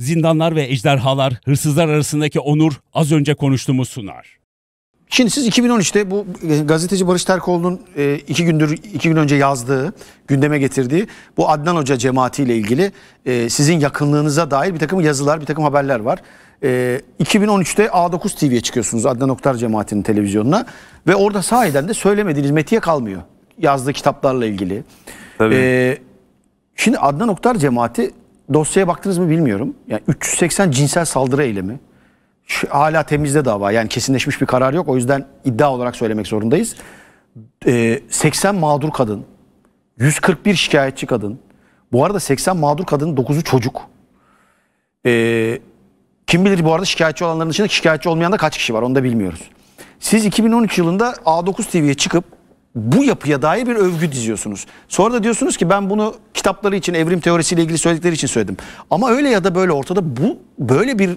zindanlar ve ejderhalar, hırsızlar arasındaki onur az önce konuştuğumuz sunar. Şimdi siz 2013'te bu gazeteci Barış Terkoğlu'nun e, iki gündür iki gün önce yazdığı, gündeme getirdiği bu Adnan Hoca cemaatiyle ilgili e, sizin yakınlığınıza dair bir takım yazılar, bir takım haberler var. 2013'te A9 TV'ye çıkıyorsunuz Adnan Oktar cemaatinin televizyonuna ve orada sahiden de söylemediğiniz metiye kalmıyor yazdığı kitaplarla ilgili. Tabii. E, şimdi Adnan Oktar cemaati dosyaya baktınız mı bilmiyorum. Yani 380 cinsel saldırı eylemi. Şu, hala temizde dava. Yani kesinleşmiş bir karar yok. O yüzden iddia olarak söylemek zorundayız. E, ee, 80 mağdur kadın. 141 şikayetçi kadın. Bu arada 80 mağdur kadının 9'u çocuk. E, kim bilir bu arada şikayetçi olanların dışında şikayetçi olmayan da kaç kişi var onu da bilmiyoruz. Siz 2013 yılında A9 TV'ye çıkıp bu yapıya dair bir övgü diziyorsunuz. Sonra da diyorsunuz ki ben bunu kitapları için evrim teorisiyle ilgili söyledikleri için söyledim. Ama öyle ya da böyle ortada bu böyle bir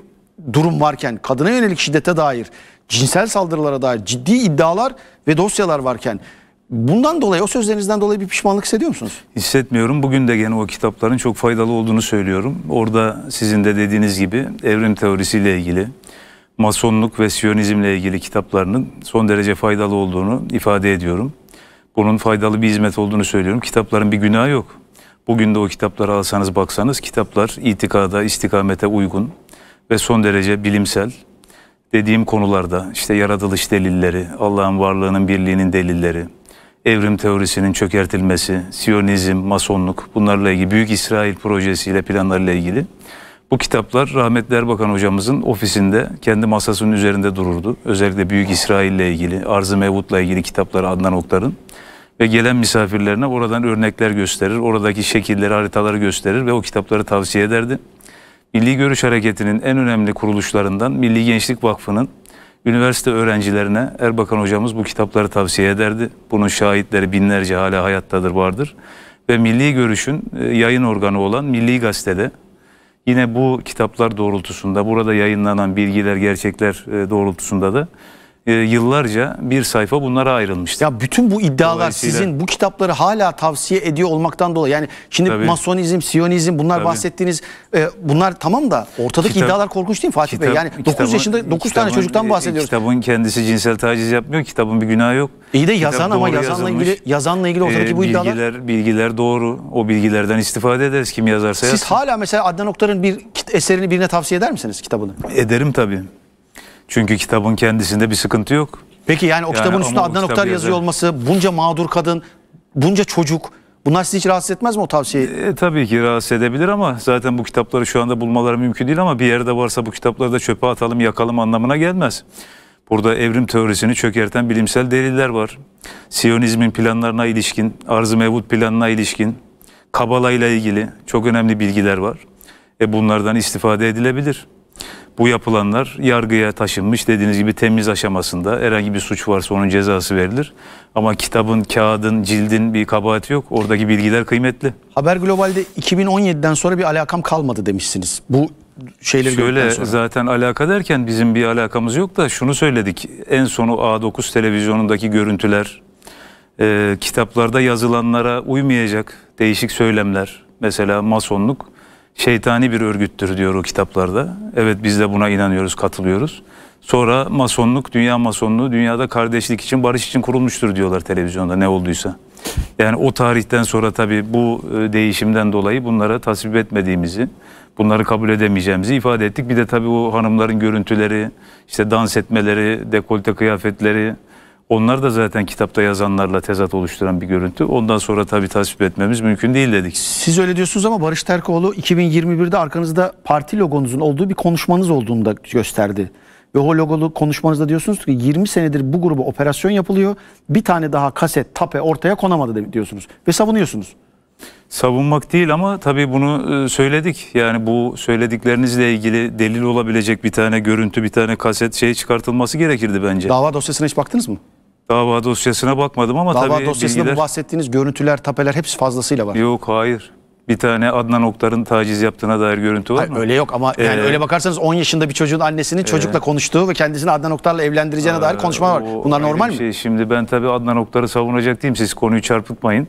durum varken kadına yönelik şiddete dair, cinsel saldırılara dair ciddi iddialar ve dosyalar varken bundan dolayı o sözlerinizden dolayı bir pişmanlık hissediyor musunuz? Hissetmiyorum. Bugün de gene o kitapların çok faydalı olduğunu söylüyorum. Orada sizin de dediğiniz gibi evrim teorisiyle ilgili masonluk ve siyonizmle ilgili kitaplarının son derece faydalı olduğunu ifade ediyorum. Bunun faydalı bir hizmet olduğunu söylüyorum. Kitapların bir günahı yok. Bugün de o kitapları alsanız baksanız kitaplar itikada, istikamete uygun ve son derece bilimsel. Dediğim konularda işte yaratılış delilleri, Allah'ın varlığının birliğinin delilleri, evrim teorisinin çökertilmesi, siyonizm, masonluk bunlarla ilgili, Büyük İsrail projesiyle planlarıyla ilgili bu kitaplar rahmetli Erbakan hocamızın ofisinde kendi masasının üzerinde dururdu. Özellikle Büyük İsrail ile ilgili, Arz-ı Mevut'la ilgili kitapları Adnan Oktar'ın. Ve gelen misafirlerine oradan örnekler gösterir, oradaki şekilleri, haritaları gösterir ve o kitapları tavsiye ederdi. Milli Görüş Hareketi'nin en önemli kuruluşlarından Milli Gençlik Vakfı'nın üniversite öğrencilerine Erbakan hocamız bu kitapları tavsiye ederdi. Bunun şahitleri binlerce hala hayattadır vardır. Ve Milli Görüş'ün e, yayın organı olan Milli Gazete'de Yine bu kitaplar doğrultusunda, burada yayınlanan bilgiler, gerçekler e, doğrultusunda da e, yıllarca bir sayfa bunlara ayrılmıştı. Ya bütün bu iddialar Dolayısıyla... sizin bu kitapları hala tavsiye ediyor olmaktan dolayı. Yani şimdi Tabii. masonizm, siyonizm bunlar Tabii. bahsettiğiniz e, bunlar tamam da ortadaki kitap, iddialar korkunç değil mi Fatih kitap, Bey? Yani kitabın, yaşında 9 kitabın, tane çocuktan e, bahsediyoruz. Kitabın kendisi cinsel taciz yapmıyor. Kitabın bir günahı yok. İyi de yazan ama yazanla yazılmış. ilgili yazanla ilgili ortadaki ee, bu iddialar bilgiler bilgiler doğru. O bilgilerden istifade ederiz kim yazarsa yazsın. Siz hala mesela Adnan Oktar'ın bir eserini birine tavsiye eder misiniz kitabını? Ederim tabii. Çünkü kitabın kendisinde bir sıkıntı yok. Peki yani o yani kitabın üstüne Adnan Oktar yazıyor yazar. olması, bunca mağdur kadın, bunca çocuk bunlar sizi hiç rahatsız etmez mi o tavsiyeyi? E, tabii ki rahatsız edebilir ama zaten bu kitapları şu anda bulmaları mümkün değil ama bir yerde varsa bu kitapları da çöpe atalım yakalım anlamına gelmez. Burada evrim teorisini çökerten bilimsel deliller var. Siyonizmin planlarına ilişkin, arz-ı mevut planına ilişkin, Kabala ile ilgili çok önemli bilgiler var. E bunlardan istifade edilebilir. Bu yapılanlar yargıya taşınmış dediğiniz gibi temiz aşamasında herhangi bir suç varsa onun cezası verilir. Ama kitabın, kağıdın, cildin bir kabahati yok. Oradaki bilgiler kıymetli. Haber Global'de 2017'den sonra bir alakam kalmadı demişsiniz. Bu şeyleri Şöyle zaten alaka derken bizim bir alakamız yok da şunu söyledik. En sonu A9 televizyonundaki görüntüler e, kitaplarda yazılanlara uymayacak değişik söylemler. Mesela masonluk şeytani bir örgüttür diyor o kitaplarda. Evet biz de buna inanıyoruz, katılıyoruz. Sonra masonluk, dünya masonluğu dünyada kardeşlik için, barış için kurulmuştur diyorlar televizyonda ne olduysa. Yani o tarihten sonra tabii bu e, değişimden dolayı bunlara tasvip etmediğimizi, bunları kabul edemeyeceğimizi ifade ettik. Bir de tabii o hanımların görüntüleri, işte dans etmeleri, dekolte kıyafetleri onlar da zaten kitapta yazanlarla tezat oluşturan bir görüntü. Ondan sonra tabii tasvip etmemiz mümkün değil dedik. Siz öyle diyorsunuz ama Barış Terkoğlu 2021'de arkanızda parti logonuzun olduğu bir konuşmanız olduğunu da gösterdi. Ve o logolu konuşmanızda diyorsunuz ki 20 senedir bu gruba operasyon yapılıyor. Bir tane daha kaset, tape ortaya konamadı diyorsunuz. Ve savunuyorsunuz savunmak değil ama tabii bunu e, söyledik. Yani bu söylediklerinizle ilgili delil olabilecek bir tane görüntü, bir tane kaset şey çıkartılması gerekirdi bence. Dava dosyasına hiç baktınız mı? Dava dosyasına bakmadım ama Dava tabii Dava dosyasında bilgiler... bu bahsettiğiniz görüntüler, tapeler hepsi fazlasıyla var. Yok hayır. Bir tane Adnan Oktar'ın taciz yaptığına dair görüntü var Hayır, mı? Öyle yok ama ee, yani öyle bakarsanız 10 yaşında bir çocuğun annesinin ee, çocukla konuştuğu ve kendisini Adnan Oktar'la evlendireceğine e, dair konuşma var. Bunlar normal şey. mi? Şimdi ben tabii Adnan Oktar'ı savunacak değilim. Siz konuyu çarpıtmayın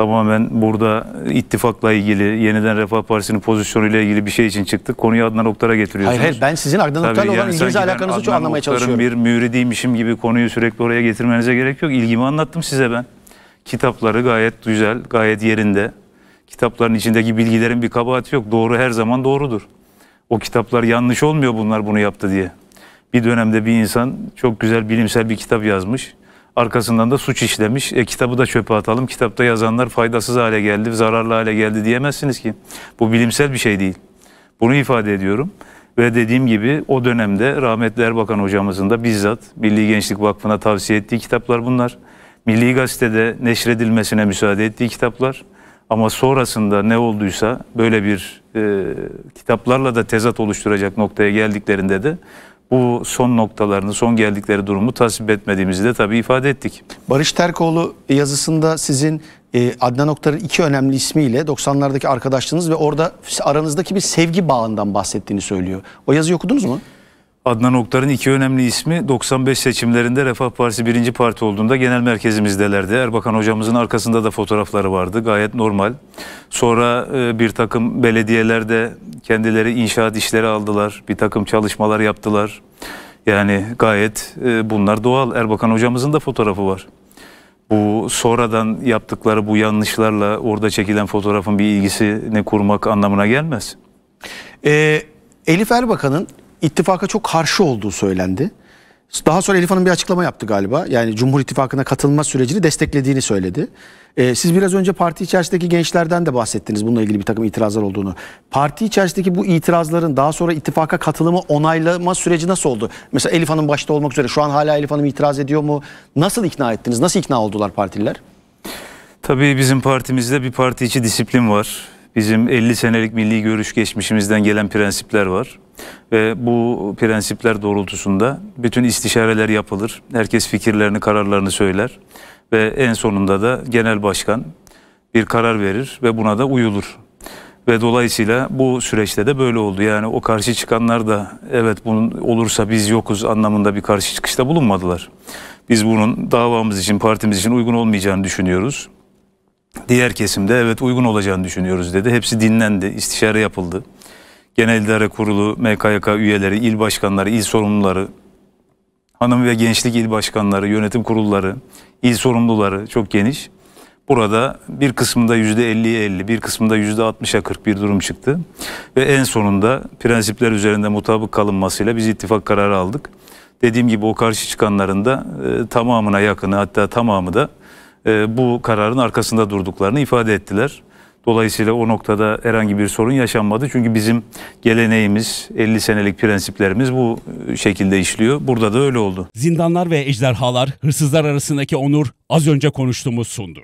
tamamen burada ittifakla ilgili, yeniden Refah Partisi'nin pozisyonuyla ilgili bir şey için çıktık. Konuyu Adnan Oktar'a getiriyorsunuz. Hayır, hayır ben sizin Adnan Oktar'la olan yani ilginize alakanızı çok anlamaya çalışıyorum. bir müridiymişim gibi konuyu sürekli oraya getirmenize gerek yok. İlgimi anlattım size ben. Kitapları gayet güzel, gayet yerinde. Kitapların içindeki bilgilerin bir kabahati yok. Doğru her zaman doğrudur. O kitaplar yanlış olmuyor bunlar bunu yaptı diye. Bir dönemde bir insan çok güzel bilimsel bir kitap yazmış arkasından da suç işlemiş. E, kitabı da çöpe atalım. Kitapta yazanlar faydasız hale geldi, zararlı hale geldi diyemezsiniz ki. Bu bilimsel bir şey değil. Bunu ifade ediyorum. Ve dediğim gibi o dönemde rahmetli Erbakan hocamızın da bizzat Milli Gençlik Vakfı'na tavsiye ettiği kitaplar bunlar. Milli Gazete'de neşredilmesine müsaade ettiği kitaplar. Ama sonrasında ne olduysa böyle bir e, kitaplarla da tezat oluşturacak noktaya geldiklerinde de bu son noktalarını, son geldikleri durumu tasvip etmediğimizi de tabii ifade ettik. Barış Terkoğlu yazısında sizin e, Adnan Oktar'ın iki önemli ismiyle 90'lardaki arkadaşlığınız ve orada aranızdaki bir sevgi bağından bahsettiğini söylüyor. O yazıyı okudunuz mu? Adnan Oktar'ın iki önemli ismi 95 seçimlerinde Refah Partisi birinci parti olduğunda genel merkezimizdelerdi. Erbakan hocamızın arkasında da fotoğrafları vardı. Gayet normal. Sonra e, bir takım belediyelerde kendileri inşaat işleri aldılar. Bir takım çalışmalar yaptılar. Yani gayet e, bunlar doğal. Erbakan hocamızın da fotoğrafı var. Bu sonradan yaptıkları bu yanlışlarla orada çekilen fotoğrafın bir ilgisini kurmak anlamına gelmez. Ee, Elif Erbakan'ın ittifaka çok karşı olduğu söylendi. Daha sonra Elif Hanım bir açıklama yaptı galiba. Yani Cumhur İttifakı'na katılma sürecini desteklediğini söyledi. Ee, siz biraz önce parti içerisindeki gençlerden de bahsettiniz bununla ilgili bir takım itirazlar olduğunu. Parti içerisindeki bu itirazların daha sonra ittifaka katılımı onaylama süreci nasıl oldu? Mesela Elif Hanım başta olmak üzere şu an hala Elif Hanım itiraz ediyor mu? Nasıl ikna ettiniz? Nasıl ikna oldular partililer? Tabii bizim partimizde bir parti içi disiplin var bizim 50 senelik milli görüş geçmişimizden gelen prensipler var. Ve bu prensipler doğrultusunda bütün istişareler yapılır. Herkes fikirlerini, kararlarını söyler. Ve en sonunda da genel başkan bir karar verir ve buna da uyulur. Ve dolayısıyla bu süreçte de böyle oldu. Yani o karşı çıkanlar da evet bunun olursa biz yokuz anlamında bir karşı çıkışta bulunmadılar. Biz bunun davamız için, partimiz için uygun olmayacağını düşünüyoruz. Diğer kesimde evet uygun olacağını düşünüyoruz dedi. Hepsi dinlendi, istişare yapıldı. Genel İdare Kurulu, MKYK üyeleri, il başkanları, il sorumluları, hanım ve gençlik il başkanları, yönetim kurulları, il sorumluları çok geniş. Burada bir kısmında %50'ye 50, bir kısmında %60'a 40 bir durum çıktı. Ve en sonunda prensipler üzerinde mutabık kalınmasıyla biz ittifak kararı aldık. Dediğim gibi o karşı çıkanların da e, tamamına yakını hatta tamamı da e, bu kararın arkasında durduklarını ifade ettiler. Dolayısıyla o noktada herhangi bir sorun yaşanmadı. Çünkü bizim geleneğimiz, 50 senelik prensiplerimiz bu şekilde işliyor. Burada da öyle oldu. Zindanlar ve ejderhalar, hırsızlar arasındaki onur az önce konuştuğumuz sundu.